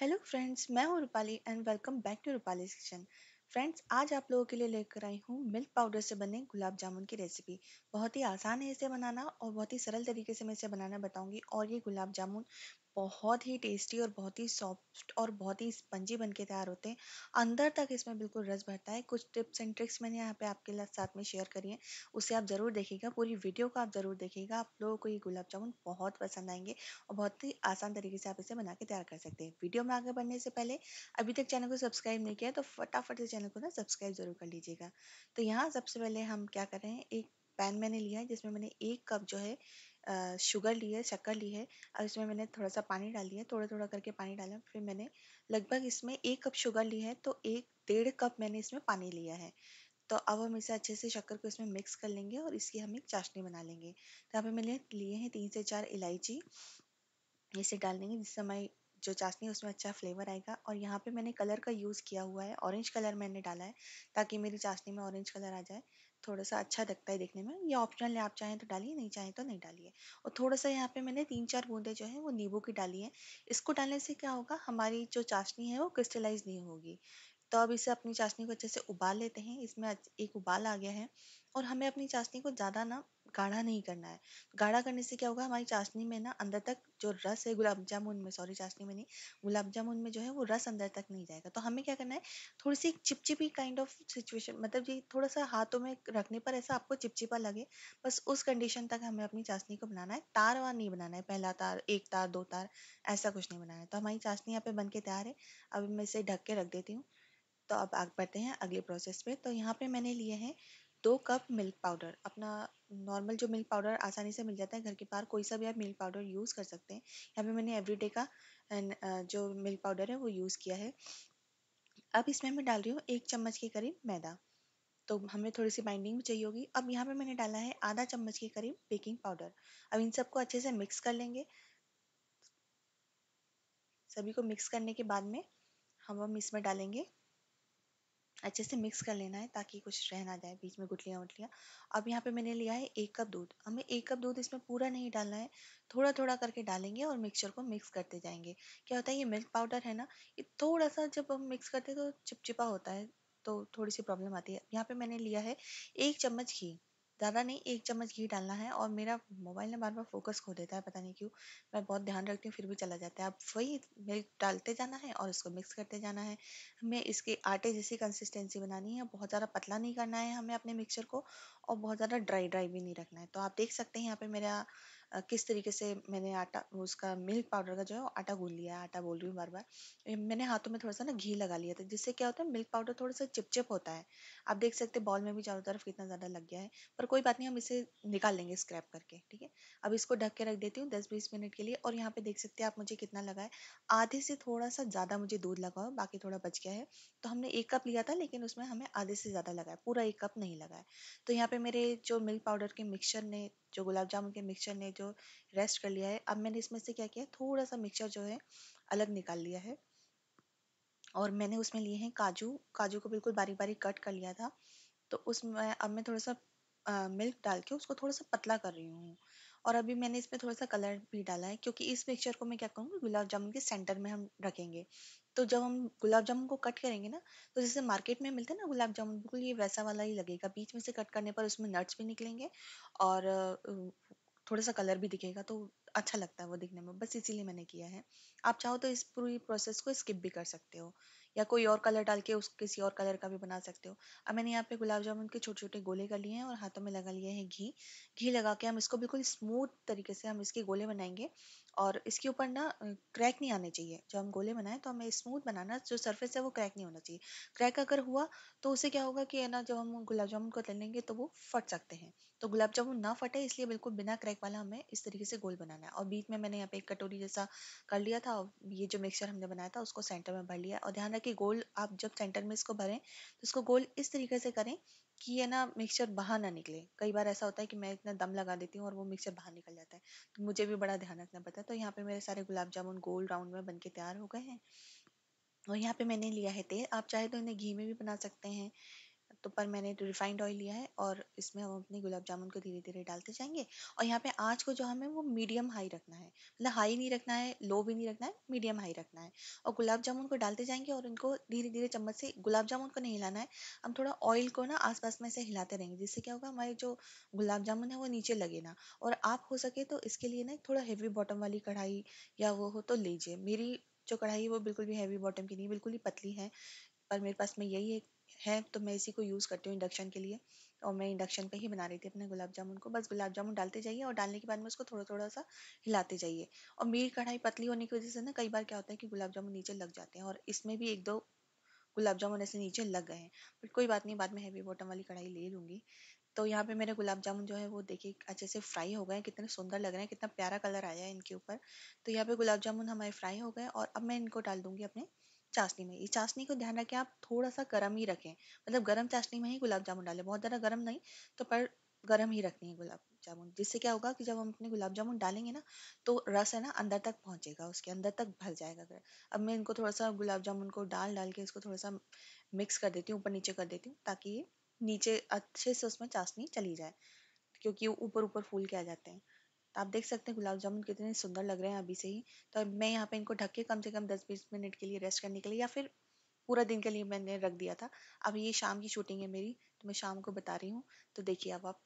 Hello friends मैं हूँ Rupali and welcome back to Rupali kitchen friends आज आप लोगों के लिए लेकर आई हूँ मिल्क पाउडर से बने गुलाब जामुन की रेसिपी बहुत ही आसान है इसे बनाना और बहुत ही सरल तरीके से मैं इसे बनाना बताऊंगी और ये गुलाब जामुन बहुत ही टेस्टी और बहुत ही सॉफ्ट और बहुत ही स्पंजी बन के तैयार होते हैं अंदर तक इसमें बिल्कुल रस भरता है कुछ टिप्स एंड ट्रिक्स मैंने यहाँ पे आपके साथ में शेयर करी हैं उसे आप ज़रूर देखिएगा पूरी वीडियो को आप ज़रूर देखिएगा आप लोगों को ये गुलाब जामुन बहुत पसंद आएंगे और बहुत ही आसान तरीके से आप इसे बना के तैयार कर सकते हैं वीडियो में आगे बढ़ने से पहले अभी तक चैनल को सब्सक्राइब नहीं किया तो फटाफट से चैनल को ना सब्सक्राइब ज़रूर कर लीजिएगा तो यहाँ सबसे पहले हम क्या कर रहे हैं एक पैन मैंने लिया है जिसमें मैंने एक कप जो है शुगर ली है, शक्कर ली है और इसमें मैंने थोड़ा-सा पानी डाल दिया, थोड़ा-थोड़ा करके पानी डाला, फिर मैंने लगभग इसमें एक कप शुगर ली है तो एक डेढ़ कप मैंने इसमें पानी लिया है। तो अब हम इसे अच्छे से शक्कर को इसमें मिक्स कर लेंगे और इसकी हम एक चाशनी बना लेंगे। तो यहाँ पे मैंने लिए हैं तीन से चार इलायची, इसे डाल देंगे जिससे हमारी जो चाशनी है उसमें अच्छा फ्लेवर आएगा और यहाँ पे मैंने कलर का यूज़ किया हुआ है ऑरेंज कलर मैंने डाला है ताकि मेरी चाशनी में ऑरेंज कलर आ जाए थोड़ा सा अच्छा लगता है देखने में ये ऑप्शनल है आप चाहें तो डालिए नहीं चाहें तो नहीं डालिए और थोड़ा सा यहाँ पे मैंने तीन चार बूंदे जो है वो नींबू की डाली है इसको डालने से क्या होगा हमारी जो चाशनी है वो क्रिस्टलाइज नहीं होगी तो अब इसे अपनी चाशनी को अच्छे से उबाल लेते हैं इसमें एक उबाल आ गया है और हमें अपनी चाशनी को ज़्यादा ना गाढ़ा नहीं करना है गाढ़ा करने से क्या होगा हमारी चाशनी में ना अंदर तक जो रस है गुलाब जामुन में सॉरी चाशनी में नहीं गुलाब जामुन में जो है वो रस अंदर तक नहीं जाएगा तो हमें क्या करना है थोड़ी सी चिपचिपी काइंड ऑफ सिचुएशन मतलब ये थोड़ा सा हाथों में रखने पर ऐसा आपको चिपचिपा लगे बस उस कंडीशन तक हमें अपनी चाशनी को बनाना है तार वार नहीं बनाना है पहला तार एक तार दो तार ऐसा कुछ नहीं बनाना है तो हमारी चाशनी यहाँ पे बन के तैयार है अब मैं इसे ढक के रख देती हूँ तो अब आग बढ़ते हैं अगले प्रोसेस पे तो यहाँ पे मैंने लिए हैं दो कप मिल्क पाउडर अपना नॉर्मल जो मिल्क पाउडर आसानी से मिल जाता है घर के बाहर कोई सा भी आप मिल्क पाउडर यूज़ कर सकते हैं यहाँ पे मैंने एवरीडे का जो मिल्क पाउडर है वो यूज़ किया है अब इसमें मैं डाल रही हूँ एक चम्मच के करीब मैदा तो हमें थोड़ी सी बाइंडिंग भी चाहिए होगी अब यहाँ पर मैंने डाला है आधा चम्मच के करीब बेकिंग पाउडर अब इन सबको अच्छे से मिक्स कर लेंगे सभी को मिक्स करने के बाद में हम हम इसमें डालेंगे अच्छे से मिक्स कर लेना है ताकि कुछ रह ना जाए बीच में गुटलियाँ उठलियाँ अब यहाँ पे मैंने लिया है एक कप दूध हमें एक कप दूध इसमें पूरा नहीं डालना है थोड़ा थोड़ा करके डालेंगे और मिक्सचर को मिक्स करते जाएंगे क्या होता है ये मिल्क पाउडर है ना ये थोड़ा सा जब हम मिक्स करते हैं तो चिपचिपा होता है तो थोड़ी सी प्रॉब्लम आती है यहाँ पर मैंने लिया है एक चम्मच घी ज़्यादा नहीं एक चम्मच घी डालना है और मेरा मोबाइल ने बार बार फोकस खो देता है पता नहीं क्यों मैं बहुत ध्यान रखती हूँ फिर भी चला जाता है अब वही मिल्क डालते जाना है और इसको मिक्स करते जाना है हमें इसके आटे जैसी कंसिस्टेंसी बनानी है बहुत ज़्यादा पतला नहीं करना है हमें अपने मिक्सचर को और बहुत ज़्यादा ड्राई ड्राई भी नहीं रखना है तो आप देख सकते हैं यहाँ पर मेरा किस तरीके से मैंने आटा उसका मिल्क पाउडर का जो है आटा गूंद लिया आटा बोल रही हूँ बार बार मैंने हाथों में थोड़ा सा ना घी लगा लिया था जिससे क्या होता है मिल्क पाउडर थोड़ा सा चिपचिप होता है आप देख सकते बॉल में भी चारों तरफ कितना ज़्यादा लग गया है पर कोई बात नहीं हम इसे निकाल लेंगे स्क्रैप करके ठीक है अब इसको ढक के रख देती हूँ दस बीस मिनट के लिए और यहाँ पे देख सकते हैं आप मुझे कितना लगा है आधे से थोड़ा सा ज़्यादा मुझे दूध लगा हो बाकी थोड़ा बच गया है तो हमने एक कप लिया था लेकिन उसमें हमें आधे से ज़्यादा लगा है पूरा एक कप नहीं लगा है तो यहाँ पे मेरे जो मिल्क पाउडर के मिक्सचर ने जो गुलाब जामुन के मिक्सचर ने जो रेस्ट कर लिया है अब मैंने इसमें से क्या किया थोड़ा सा मिक्सचर जो है अलग निकाल लिया है और मैंने उसमें लिए हैं काजू काजू को बिल्कुल बारीक बारीक कट कर लिया था तो उसमें अब मैं थोड़ा सा आ, मिल्क डाल के उसको थोड़ा सा पतला कर रही हूँ और अभी मैंने इसमें थोड़ा सा कलर भी डाला है क्योंकि इस मिक्सचर को मैं क्या करूँगी गुलाब जामुन के सेंटर में हम रखेंगे तो जब हम गुलाब जामुन को कट करेंगे ना तो जैसे मार्केट में मिलते हैं ना गुलाब जामुन बिल्कुल ये वैसा वाला ही लगेगा बीच में से कट करने पर उसमें नट्स भी निकलेंगे और थोड़ा सा कलर भी दिखेगा तो अच्छा लगता है वो दिखने में बस इसीलिए मैंने किया है आप चाहो तो इस पूरी प्रोसेस को स्किप भी कर सकते हो या कोई और कलर डाल के उस किसी और कलर का भी बना सकते हो अब मैंने यहाँ पे गुलाब जामुन के छोटे छोटे गोले कर लिए हैं और हाथों में लगा लिए हैं घी घी लगा के हम इसको बिल्कुल स्मूथ तरीके से हम इसके गोले बनाएंगे और इसके ऊपर ना क्रैक नहीं आने चाहिए जब हम गोले बनाएं तो हमें स्मूथ बनाना जो सरफेस है वो क्रैक नहीं होना चाहिए क्रैक अगर हुआ तो उससे क्या होगा कि है ना जब हम गुलाब जामुन को तलेंगे तो वो फट सकते हैं तो गुलाब जामुन ना फटे इसलिए बिल्कुल बिना क्रैक वाला हमें इस तरीके से गोल बनाना है और बीच में मैंने यहाँ पे एक कटोरी जैसा कर लिया था और ये जो मिक्सचर हमने बनाया था उसको सेंटर में भर लिया और ध्यान रखिए गोल आप जब सेंटर में इसको भरें तो इसको गोल इस तरीके से करें कि ये ना मिक्सचर बाहर ना निकले कई बार ऐसा होता है कि मैं इतना दम लगा देती हूँ और वो मिक्सचर बाहर निकल जाता है तो मुझे भी बड़ा ध्यान रखना पड़ता है तो यहाँ पे मेरे सारे गुलाब जामुन गोल राउंड में बन के तैयार हो गए हैं और यहाँ पे मैंने लिया है तेल आप चाहे तो इन्हें घी में भी बना सकते हैं तो पर मैंने रिफाइंड ऑयल लिया है और इसमें हम अपने गुलाब जामुन को धीरे धीरे डालते जाएंगे और यहाँ पे आँच को जो हमें वो मीडियम हाई रखना है मतलब हाई नहीं रखना है लो भी नहीं रखना है मीडियम हाई रखना है और गुलाब जामुन को डालते जाएंगे और इनको धीरे धीरे चम्मच से गुलाब जामुन को नहीं हिलाना है हम थोड़ा ऑयल को ना आसपास में से हिलाते रहेंगे जिससे क्या होगा हमारे जो गुलाब जामुन है वो नीचे लगे ना और आप हो सके तो इसके लिए ना थोड़ा हेवी बॉटम वाली कढ़ाई या वो हो तो लीजिए मेरी जो कढ़ाई है वो बिल्कुल भी हैवी बॉटम की नहीं बिल्कुल ही पतली है पर मेरे पास में यही एक है तो मैं इसी को यूज़ करती हूँ इंडक्शन के लिए और मैं इंडक्शन पे ही बना रही थी अपने गुलाब जामुन को बस गुलाब जामुन डालते जाइए और डालने के बाद में उसको थोड़ा थोड़ा सा हिलाते जाइए और मेरी कढ़ाई पतली होने की वजह से ना कई बार क्या होता है कि गुलाब जामुन नीचे लग जाते हैं और इसमें भी एक दो गुलाब जामुन ऐसे नीचे लग गए हैं बट कोई बात नहीं बाद में हैवी बॉटम वाली कढ़ाई ले लूँगी तो यहाँ पे मेरे गुलाब जामुन जो है वो देखिए अच्छे से फ्राई हो गए हैं कितने सुंदर लग रहे हैं कितना प्यारा कलर आया है इनके ऊपर तो यहाँ पे गुलाब जामुन हमारे फ्राई हो गए और अब मैं इनको डाल दूँगी अपने चाशनी में इस चाशनी को ध्यान रखें आप थोड़ा सा गर्म ही रखें मतलब गर्म चाशनी में ही गुलाब जामुन डालें बहुत ज़्यादा गर्म नहीं तो पर गर्म ही रखनी है गुलाब जामुन जिससे क्या होगा कि जब हम अपने गुलाब जामुन डालेंगे ना तो रस है ना अंदर तक पहुंचेगा उसके अंदर तक भर जाएगा अगर अब मैं इनको थोड़ा सा गुलाब जामुन को डाल डाल के इसको थोड़ा सा मिक्स कर देती हूँ ऊपर नीचे कर देती हूँ ताकि ये नीचे अच्छे से उसमें चाशनी चली जाए क्योंकि ऊपर ऊपर फूल के आ जाते हैं आप देख सकते हैं गुलाब जामुन कितने सुंदर लग रहे हैं अभी से ही तो मैं यहाँ पे इनको ढक के कम से कम दस बीस मिनट के लिए रेस्ट करने के लिए या फिर पूरा दिन के लिए मैंने रख दिया था अब ये शाम की शूटिंग है मेरी तो मैं शाम को बता रही हूँ तो देखिए अब आप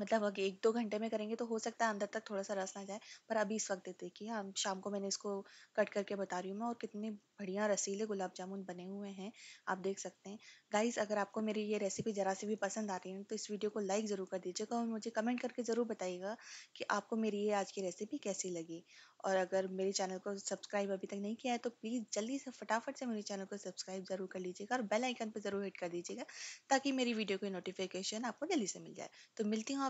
मतलब अगर एक दो घंटे में करेंगे तो हो सकता है अंदर तक थोड़ा सा रस ना जाए पर अभी इस वक्त देखिए हम हाँ, शाम को मैंने इसको कट करके बता रही हूँ मैं और कितने बढ़िया रसीले गुलाब जामुन बने हुए हैं आप देख सकते हैं गाइस अगर आपको मेरी ये रेसिपी ज़रा सी भी पसंद आ रही है तो इस वीडियो को लाइक ज़रूर कर दीजिएगा और मुझे कमेंट करके ज़रूर बताइएगा कि आपको मेरी ये आज की रेसिपी कैसी लगी और अगर मेरे चैनल को सब्सक्राइब अभी तक नहीं किया है तो प्लीज़ जल्दी से फटाफट से मेरे चैनल को सब्सक्राइब ज़रूर कर लीजिएगा और बेल आइकन पर ज़रूर हिट कर दीजिएगा ताकि मेरी वीडियो की नोटिफिकेशन आपको जल्दी से मिल जाए तो मिलती हूँ